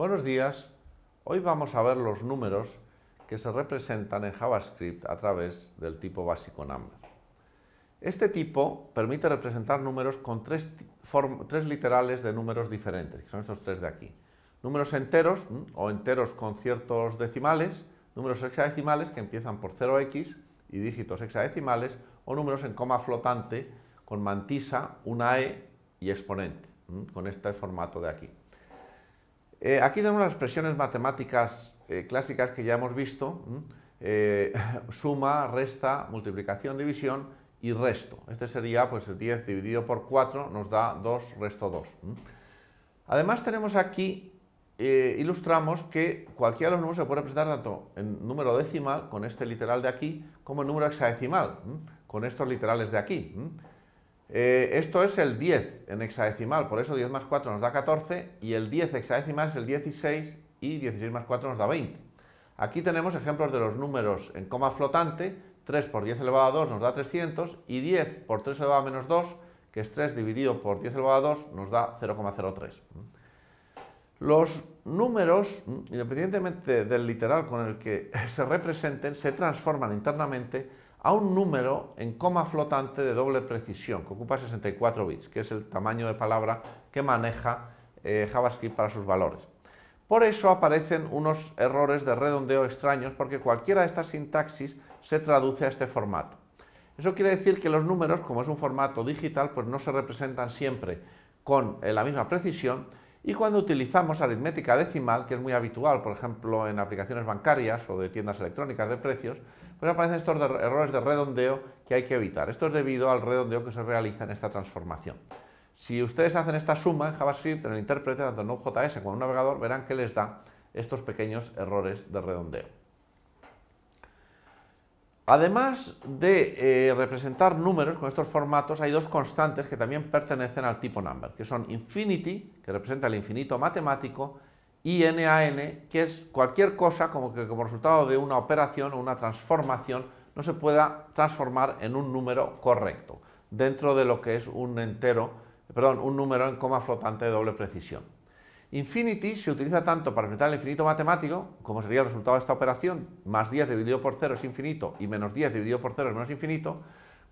Buenos días. Hoy vamos a ver los números que se representan en JavaScript a través del tipo básico number. Este tipo permite representar números con tres, tres literales de números diferentes, que son estos tres de aquí. Números enteros o enteros con ciertos decimales, números hexadecimales que empiezan por 0x y dígitos hexadecimales, o números en coma flotante con mantisa, una e y exponente, con este formato de aquí. Eh, aquí tenemos las expresiones matemáticas eh, clásicas que ya hemos visto, eh, suma, resta, multiplicación, división y resto. Este sería pues, el 10 dividido por 4 nos da 2, resto 2. Además tenemos aquí, ilustramos que cualquiera de los números se puede representar tanto en número decimal, con este literal de aquí, como en número hexadecimal, con estos literales de aquí. Eh, esto es el 10 en hexadecimal, por eso 10 más 4 nos da 14 y el 10 hexadecimal es el 16 y 16 más 4 nos da 20. Aquí tenemos ejemplos de los números en coma flotante, 3 por 10 elevado a 2 nos da 300 y 10 por 3 elevado a menos 2, que es 3 dividido por 10 elevado a 2, nos da 0,03. Los números, mm, independientemente del literal con el que se representen, se transforman internamente a un número en coma flotante de doble precisión, que ocupa 64 bits, que es el tamaño de palabra que maneja eh, JavaScript para sus valores. Por eso aparecen unos errores de redondeo extraños, porque cualquiera de estas sintaxis se traduce a este formato. Eso quiere decir que los números, como es un formato digital, pues no se representan siempre con eh, la misma precisión, y cuando utilizamos aritmética decimal, que es muy habitual, por ejemplo, en aplicaciones bancarias o de tiendas electrónicas de precios, pues aparecen estos errores de redondeo que hay que evitar. Esto es debido al redondeo que se realiza en esta transformación. Si ustedes hacen esta suma en JavaScript, en el intérprete, tanto en Node.js como en un navegador, verán que les da estos pequeños errores de redondeo. Además de eh, representar números con estos formatos, hay dos constantes que también pertenecen al tipo number, que son infinity, que representa el infinito matemático, INAN, que es cualquier cosa como que como resultado de una operación o una transformación no se pueda transformar en un número correcto dentro de lo que es un entero, perdón, un número en coma flotante de doble precisión. Infinity se utiliza tanto para representar el infinito matemático, como sería el resultado de esta operación, más 10 dividido por 0 es infinito y menos 10 dividido por 0 es menos infinito,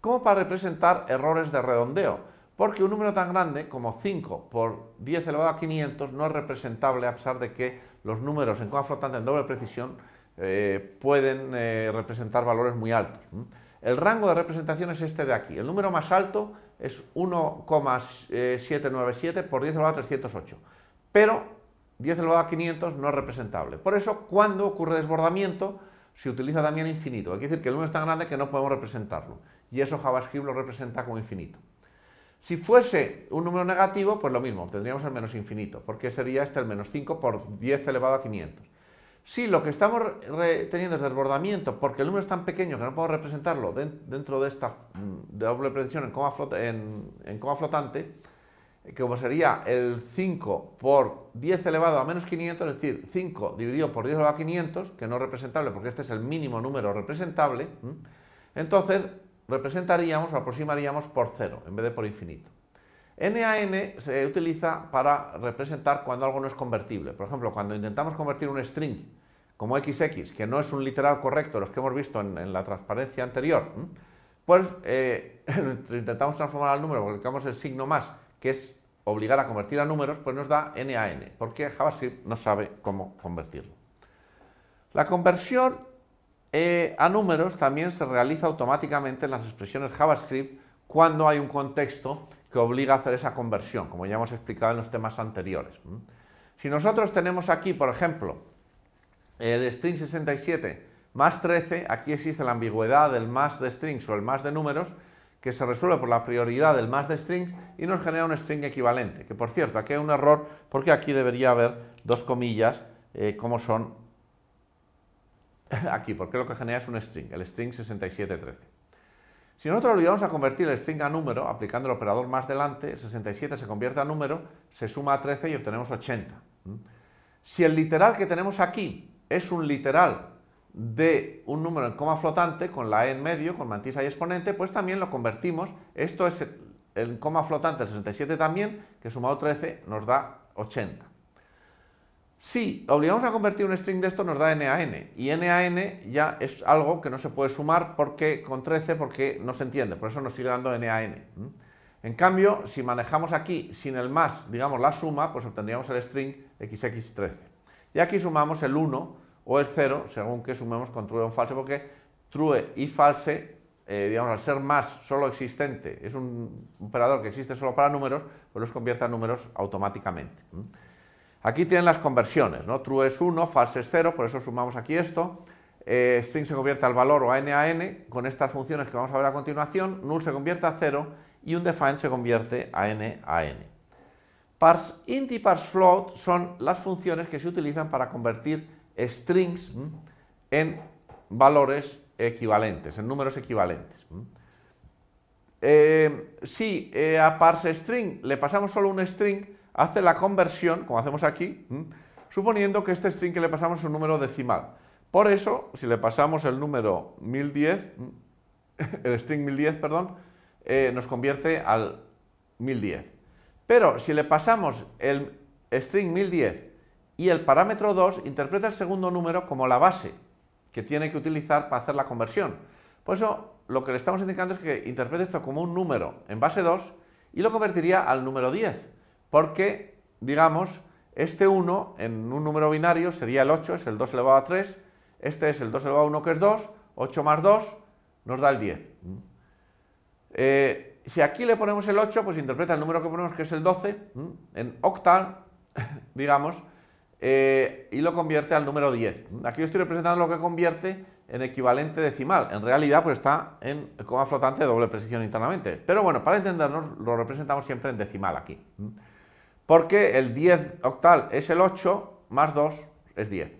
como para representar errores de redondeo, porque un número tan grande como 5 por 10 elevado a 500 no es representable a pesar de que los números en coma flotante en doble precisión eh, pueden eh, representar valores muy altos. El rango de representación es este de aquí. El número más alto es 1,797 eh, por 10 elevado a 308, pero 10 elevado a 500 no es representable. Por eso, cuando ocurre desbordamiento, se utiliza también infinito. es decir que el número es tan grande que no podemos representarlo. Y eso JavaScript lo representa como infinito. Si fuese un número negativo, pues lo mismo, tendríamos el menos infinito, porque sería este el menos 5 por 10 elevado a 500. Si lo que estamos teniendo es desbordamiento, porque el número es tan pequeño que no puedo representarlo dentro de esta mm, doble predicción en coma, flotante, que eh, como sería el 5 por 10 elevado a menos 500, es decir, 5 dividido por 10 elevado a 500, que no es representable porque este es el mínimo número representable, entonces representaríamos o aproximaríamos por cero en vez de por infinito. NAN se utiliza para representar cuando algo no es convertible. Por ejemplo, cuando intentamos convertir un string como XX, que no es un literal correcto, los que hemos visto en, la transparencia anterior, pues eh, intentamos transformar al número, aplicamos el signo más, que es obligar a convertir a números, pues nos da NAN, porque JavaScript no sabe cómo convertirlo. La conversión eh, a números también se realiza automáticamente en las expresiones JavaScript cuando hay un contexto que obliga a hacer esa conversión, como ya hemos explicado en los temas anteriores. Si nosotros tenemos aquí, por ejemplo, el string 67 más 13, aquí existe la ambigüedad del más de strings o el más de números, que se resuelve por la prioridad del más de strings y nos genera un string equivalente. Que por cierto, aquí hay un error porque aquí debería haber dos comillas eh, como son aquí, porque lo que genera es un string, el string 6713. Si nosotros olvidamos a convertir el string a número, aplicando el operador más delante, 67 se convierte a número, se suma a 13 y obtenemos 80. ¿Mm? Si el literal que tenemos aquí es un literal de un número en coma flotante, con la E en medio, con mantisa y exponente, pues también lo convertimos, esto es el coma flotante, el 67 también, que sumado 13 nos da 80. Si obligamos a convertir un string de esto nos da n y n ya es algo que no se puede sumar porque con 13 porque no se entiende, por eso nos sigue dando n. En cambio, si manejamos aquí sin el más, digamos la suma, pues obtendríamos el string xx13. Y aquí sumamos el 1 o el 0 según que sumemos con true o false porque true y false eh, digamos, al ser más solo existente, es un operador que existe solo para números, pues los convierte a números automáticamente. Aquí tienen las conversiones, ¿no? True es 1, false es 0, por eso sumamos aquí esto. Eh, string se convierte al valor o a n a n con estas funciones que vamos a ver a continuación. Null se convierte a 0 y un define se convierte a n a n. Parse int y parse float son las funciones que se utilizan para convertir strings en valores equivalentes, en números equivalentes. Eh, si eh, a parse string le pasamos solo un string, hace la conversión, como hacemos aquí, suponiendo que este string que le pasamos es un número decimal. Por eso, si le pasamos el número 1010, el string 1010, perdón, eh, nos convierte al 1010. Pero si le pasamos el string 1010 y el parámetro 2, interpreta el segundo número como la base que tiene que utilizar para hacer la conversión. Por eso, lo que le estamos indicando es que interprete esto como un número en base 2 y lo convertiría al número 10 porque, digamos, este 1 en un número binario sería el 8, es el 2 elevado a 3, este es el 2 elevado a 1 que es 2, 8 más 2 nos da el 10. Mm. Eh, si aquí le ponemos el 8, pues interpreta el número que ponemos que es el 12, mm, en octal, digamos, eh, y lo convierte al número 10. Aquí estoy representando lo que convierte en equivalente decimal. En realidad, pues está en coma flotante de doble precisión internamente. Pero bueno, para entendernos, lo representamos siempre en decimal aquí. Mm porque el 10 octal es el 8 más 2 es 10.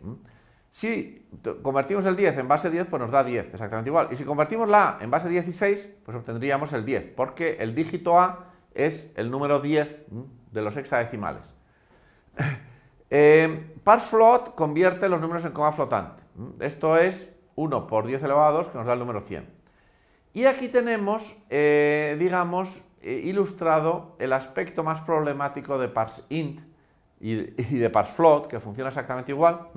Si convertimos el 10 en base 10, pues nos da 10, exactamente igual. Y si convertimos la A en base 16, pues obtendríamos el 10, porque el dígito A es el número 10 de los hexadecimales. Eh, float convierte los números en coma flotante. Esto es 1 por 10 elevado a 2, que nos da el número 100. Y aquí tenemos, eh, digamos, ilustrado el aspecto más problemático de parseInt y de float, que funciona exactamente igual,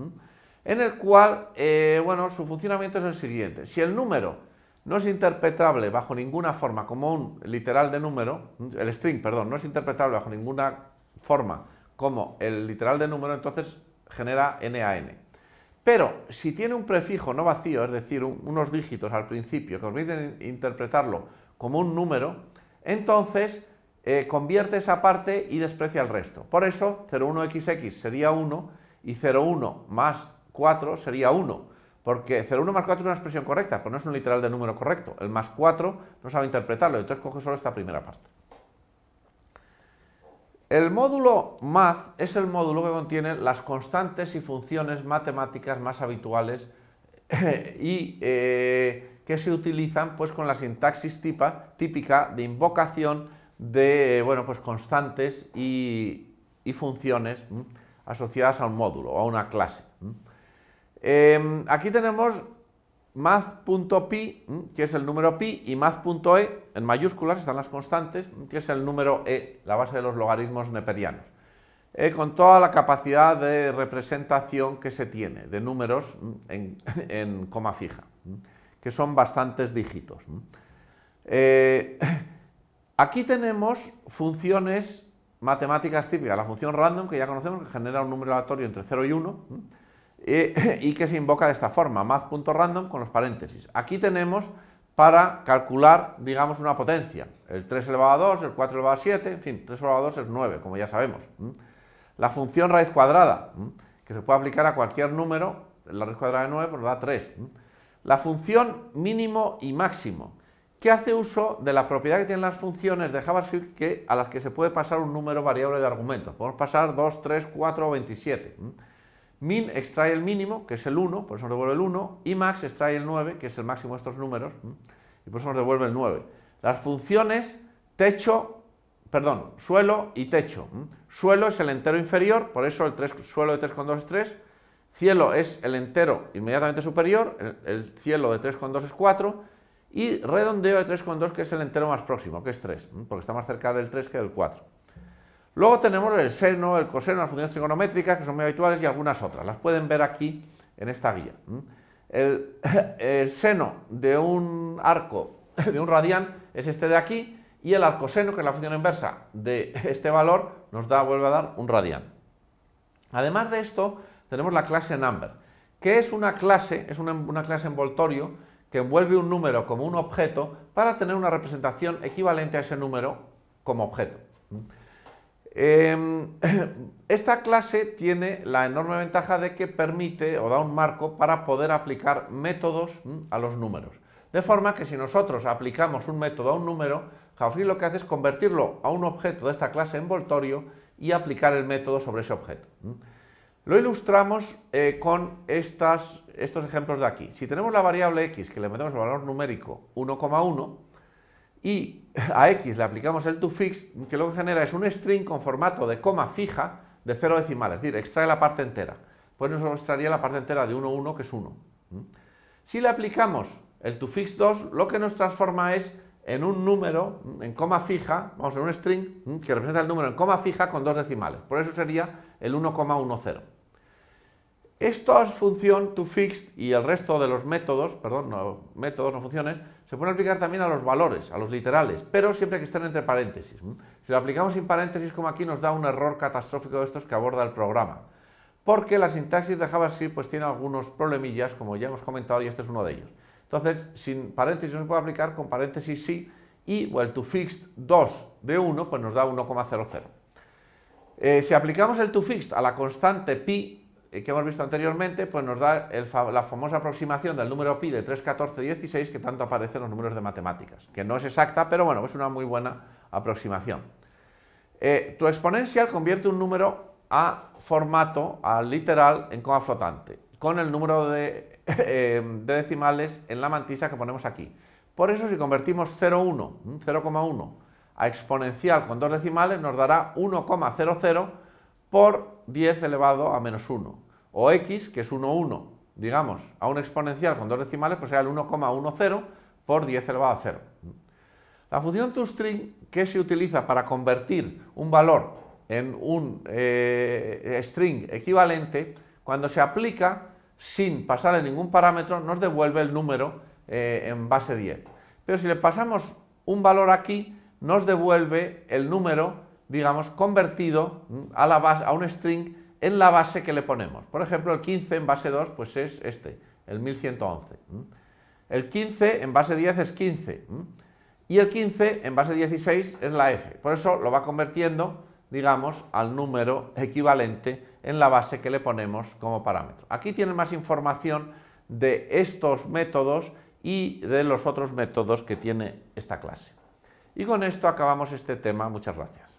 en el cual, eh, bueno, su funcionamiento es el siguiente. Si el número no es interpretable bajo ninguna forma como un literal de número, el string, perdón, no es interpretable bajo ninguna forma como el literal de número, entonces genera NAN. Pero si tiene un prefijo no vacío, es decir, unos dígitos al principio que permiten interpretarlo como un número, entonces eh, convierte esa parte y desprecia el resto. Por eso 01xx sería 1 y 01 más 4 sería 1, porque 01 más 4 es una expresión correcta, pero no es un literal de número correcto. El más 4 no sabe interpretarlo, entonces coge solo esta primera parte. El módulo math es el módulo que contiene las constantes y funciones matemáticas más habituales y eh, que se utilizan pues con la sintaxis tipa, típica de invocación de bueno, pues constantes y, funciones asociadas a un módulo o a una clase. Em, aquí tenemos math.pi, que es el número pi, y math.e, en mayúsculas están las constantes, que es el número e, la base de los logaritmos neperianos, e, con toda la capacidad de representación que se tiene de números en coma fija que son bastantes dígitos. Eh, aquí tenemos funciones matemáticas típicas, la función random que ya conocemos, que genera un número aleatorio entre 0 y 1, eh, y que se invoca de esta forma, math.random con los paréntesis. Aquí tenemos para calcular, digamos, una potencia, el 3 elevado a 2, el 4 elevado a 7, en fin, 3 elevado a 2 es 9, como ya sabemos. La función raíz cuadrada, que se puede aplicar a cualquier número, la raíz cuadrada de 9 pues da 3. La función mínimo y máximo, que hace uso de la propiedad que tienen las funciones de JavaScript que, a las que se puede pasar un número variable de argumentos. Podemos pasar 2, 3, 4 o 27. Min extrae el mínimo, que es el 1, por eso nos devuelve el 1, y max extrae el 9, que es el máximo de estos números, y por eso nos devuelve el 9. Las funciones techo, perdón, suelo y techo. Suelo es el entero inferior, por eso el suelo de 3,2 es 3, Cielo es el entero inmediatamente superior, el, cielo de 3,2 es 4, y redondeo de 3,2 que es el entero más próximo, que es 3, porque está más cerca del 3 que del 4. Luego tenemos el seno, el coseno, las funciones trigonométricas, que son muy habituales, y algunas otras. Las pueden ver aquí en esta guía. El, seno de un arco, de un radián, es este de aquí, y el arcoseno, que es la función inversa de este valor, nos da, vuelve a dar un radián. Además de esto, tenemos la clase number. que es una clase? Es una, clase envoltorio que envuelve un número como un objeto para tener una representación equivalente a ese número como objeto. Em, esta clase tiene la enorme ventaja de que permite o da un marco para poder aplicar métodos a los números. De forma que si nosotros aplicamos un método a un número, Jaffrey lo que hace es convertirlo a un objeto de esta clase envoltorio y aplicar el método sobre ese objeto. Lo ilustramos eh, con estos ejemplos de aquí. Si tenemos la variable x que le metemos el valor numérico 1,1 y a x le aplicamos el toFix, que lo que genera es un string con formato de coma fija de cero decimales, es decir, extrae la parte entera. Pues nos mostraría la parte entera de 1,1 que es 1. ¿Mm? Si le aplicamos el toFix2, lo que nos transforma es en un número en coma fija, vamos, en un string mm, que representa el número en coma fija con dos decimales. Por eso sería el 1,10. Esta función toFixed y el resto de los métodos, perdón, no, métodos, no funciones, se pueden aplicar también a los valores, a los literales, pero siempre que estén entre paréntesis. Mm. Si lo aplicamos sin paréntesis, como aquí, nos da un error catastrófico de estos que aborda el programa. Porque la sintaxis de JavaScript pues, tiene algunos problemillas, como ya hemos comentado, y este es uno de ellos. Entonces, sin paréntesis no se puede aplicar, con paréntesis sí, y el to fixed 2 de 1, pues nos da 1,00. Eh, si aplicamos el to fixed a la constante pi, eh, que hemos visto anteriormente, pues nos da la famosa aproximación del número pi de 3, 14, 16, que tanto aparece en los números de matemáticas, que no es exacta, pero bueno, es una muy buena aproximación. Eh, tu exponencial convierte un número a formato, a literal, en coma flotante con el número de, em, decimales en la mantisa que ponemos aquí. Por eso si convertimos 0,1, a exponencial con dos decimales nos dará 1,00 por 10 elevado a menos 1. O x, que es 1,1, digamos, a un exponencial con dos decimales, pues será el 1,10 por 10 elevado a 0. La función toString que se utiliza para convertir un valor en un eh, string equivalente, cuando se aplica sin pasarle ningún parámetro, nos devuelve el número eh, en base 10. Pero si le pasamos un valor aquí, nos devuelve el número, digamos, convertido mm, a, la a un string en la base que le ponemos. Por ejemplo, el 15 en base 2, pues es este, el 1111. El 15 en base 10 es 15. Y el 15 en base 16 es la F. Por eso lo va convirtiendo digamos, al número equivalente en la base que le ponemos como parámetro. Aquí tiene más información de estos métodos y de los otros métodos que tiene esta clase. Y con esto acabamos este tema. Muchas gracias.